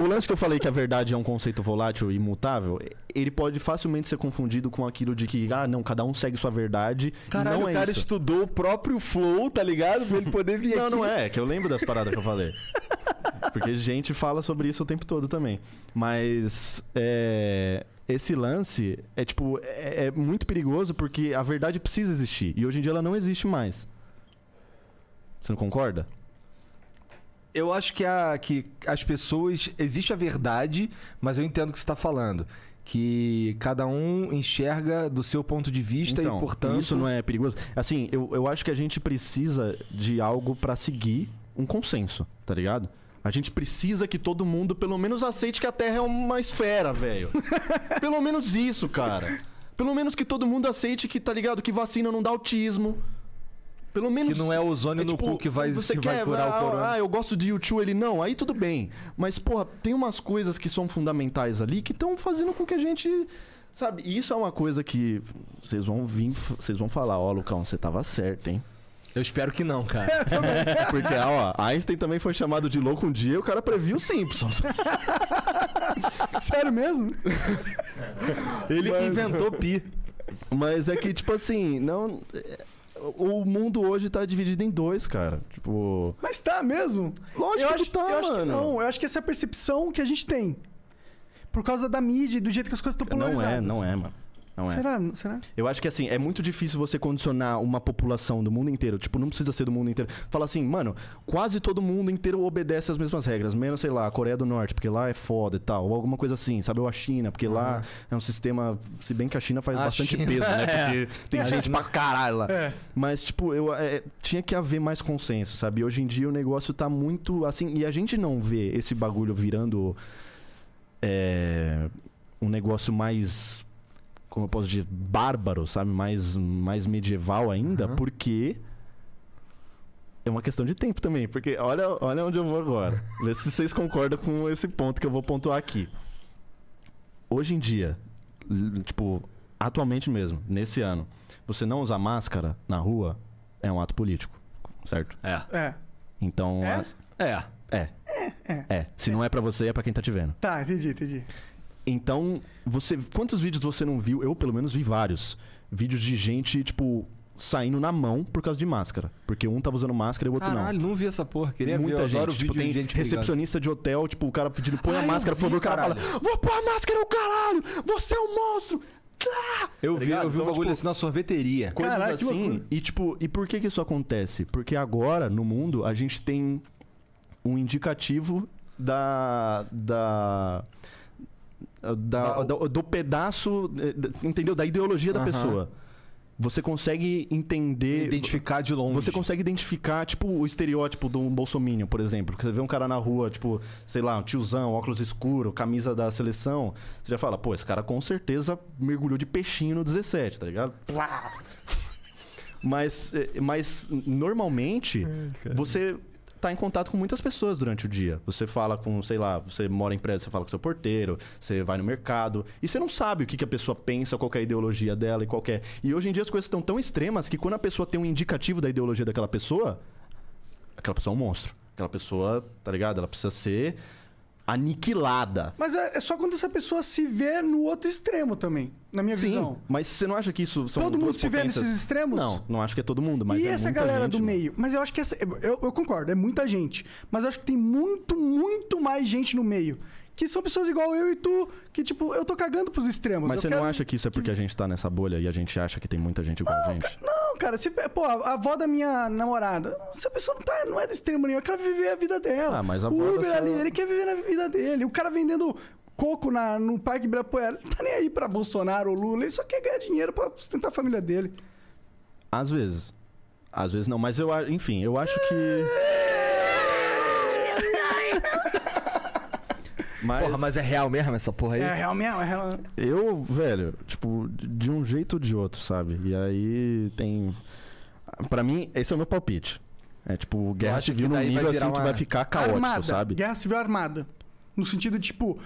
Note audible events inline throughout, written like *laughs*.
O lance que eu falei que a verdade é um conceito volátil e imutável, ele pode facilmente ser confundido com aquilo de que, ah, não, cada um segue sua verdade. Caralho, não é o cara isso. estudou o próprio flow, tá ligado? Pra ele poder vir não, aqui. Não, é, não é, que eu lembro das paradas que eu falei. Porque gente fala sobre isso o tempo todo também. Mas é, esse lance é tipo é, é, muito perigoso porque a verdade precisa existir e hoje em dia ela não existe mais. Você não concorda? eu acho que, a, que as pessoas. Existe a verdade, mas eu entendo o que você está falando. Que cada um enxerga do seu ponto de vista então, e, portanto. Isso não é perigoso. Assim, eu, eu acho que a gente precisa de algo para seguir um consenso, tá ligado? A gente precisa que todo mundo pelo menos aceite que a Terra é uma esfera, velho. *laughs* pelo menos isso, cara. Pelo menos que todo mundo aceite que, tá ligado, que vacina não dá autismo. Pelo menos. Que não é o ozônio é, no tipo, cu que vai, você que quer, vai curar ah, o corona. Ah, ah, eu gosto de YouTube ele não. Aí tudo bem. Mas, porra, tem umas coisas que são fundamentais ali que estão fazendo com que a gente. Sabe? E isso é uma coisa que vocês vão vir. Vocês vão falar: Ó, oh, Lucão, você tava certo, hein? Eu espero que não, cara. *laughs* Porque, ó, Einstein também foi chamado de louco um dia e o cara previu o Simpsons. *laughs* Sério mesmo? Ele Mas... inventou pi. Mas é que, tipo assim, não o mundo hoje tá dividido em dois, cara. Tipo. Mas tá mesmo? Lógico eu que acho, tá, eu mano. Acho que não, eu acho que essa é a percepção que a gente tem. Por causa da mídia, e do jeito que as coisas estão polarizadas. Não é, não é, mano. Não é. Será? Será? Eu acho que assim, é muito difícil você condicionar uma população do mundo inteiro. Tipo, não precisa ser do mundo inteiro. Fala assim, mano, quase todo mundo inteiro obedece às mesmas regras. Menos, sei lá, a Coreia do Norte, porque lá é foda e tal. Ou alguma coisa assim, sabe? Ou a China, porque lá é um sistema. Se bem que a China faz a bastante China. peso, né? *laughs* É. Porque é. tem gente China... pra caralho lá. É. Mas, tipo, eu é, é, tinha que haver mais consenso, sabe? Hoje em dia o negócio tá muito assim. E a gente não vê esse bagulho virando. É, um negócio mais como eu posso dizer, bárbaro, sabe? Mais, mais medieval ainda, uhum. porque é uma questão de tempo também. Porque olha, olha onde eu vou agora. *laughs* Vê se vocês concordam com esse ponto que eu vou pontuar aqui. Hoje em dia, tipo, atualmente mesmo, nesse ano, você não usar máscara na rua é um ato político, certo? É. É. Então. É. É. É. É. é. é. Se é. não é para você, é para quem tá te vendo. Tá, entendi, entendi. Então, você quantos vídeos você não viu? Eu, pelo menos, vi vários. Vídeos de gente, tipo, saindo na mão por causa de máscara. Porque um tava usando máscara e o outro Caralho, não. Caralho, não vi essa porra. Queria Muita ver, eu gente, tipo, tem de gente recepcionista brigando. de hotel, tipo, o cara pedindo, põe a máscara, vi, por favor, o cara fala, vou pôr a máscara, o caralho, você é um monstro. Eu tá vi, eu vi então, um bagulho tipo, assim na sorveteria. Coisas Caraca, assim. E tipo, e por que que isso acontece? Porque agora, no mundo, a gente tem um indicativo da... da da, da, do pedaço, eh, entendeu? Da ideologia da uhum. pessoa. Você consegue entender. Identificar de longe. Você consegue identificar, tipo, o estereótipo do Bolsonaro, por exemplo. você vê um cara na rua, tipo, sei lá, um tiozão, óculos escuro, camisa da seleção. Você já fala, pô, esse cara com certeza mergulhou de peixinho no 17, tá ligado? Mas, eh, mas normalmente, hum, você tá em contato com muitas pessoas durante o dia. Você fala com, sei lá, você mora em prédio, você fala com seu porteiro, você vai no mercado. E você não sabe o que, que a pessoa pensa, qual é a ideologia dela e qual é. E hoje em dia as coisas estão tão extremas que quando a pessoa tem um indicativo da ideologia daquela pessoa, aquela pessoa é um monstro. Aquela pessoa, tá ligado? Ela precisa ser aniquilada. Mas é, é só quando essa pessoa se vê no outro extremo também, na minha Sim, visão. mas você não acha que isso são Todo mundo se potências... vê nesses extremos? Não, não acho que é todo mundo, mas E é essa galera gente, do mano. meio? Mas eu acho que essa, eu, eu, concordo, é muita gente, mas eu acho que tem muito, muito mais gente no meio que são pessoas igual eu e tu, que tipo, eu tô cagando pros extremos. Mas eu você quero... não acha que isso é porque a gente tá nessa bolha e a gente acha que tem muita gente igual não, a gente? não, cara, se, é, pô, a avó da minha namorada, essa pessoa não, tá, não é do extremo nenhum, ela quer viver a vida dela. Ah, mas a avó o Uber ali, ele quer viver a vida dele. O cara vendendo coco na, no Parque Ibirapuera, não tá nem aí pra Bolsonaro ou Lula, ele só quer ganhar dinheiro pra sustentar a família dele. Às vezes. Às vezes não, mas eu, enfim, eu acho que. *laughs* Mas... Porra, mas é real mesmo essa porra aí? É real mesmo, é real. Eu, velho, tipo, de um jeito ou de outro, sabe? E aí tem. Pra mim, esse é o meu palpite. É tipo, guerra civil num nível assim uma... que vai ficar caótico, armada. sabe? Guerra civil armada. No sentido, tipo,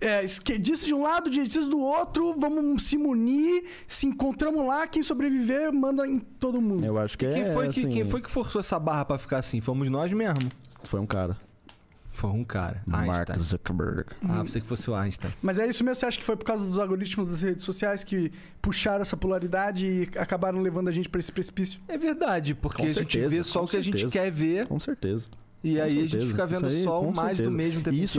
é, esquerdistas de um lado, direitistas do outro, vamos se munir, se encontramos lá, quem sobreviver manda em todo mundo. Eu acho que quem é. Foi que, Quem assim. foi que forçou essa barra para ficar assim? Fomos nós mesmo. Foi um cara. Foi um cara. Mark Zuckerberg. Ah, pensei que fosse o Einstein. Mas é isso mesmo? Você acha que foi por causa dos algoritmos das redes sociais que puxaram essa polaridade e acabaram levando a gente para esse precipício? É verdade, porque Com a gente vê só o que a gente quer ver. Com certeza. E Com aí a gente fica vendo aí, só o mais certeza. do mesmo tempo. Isso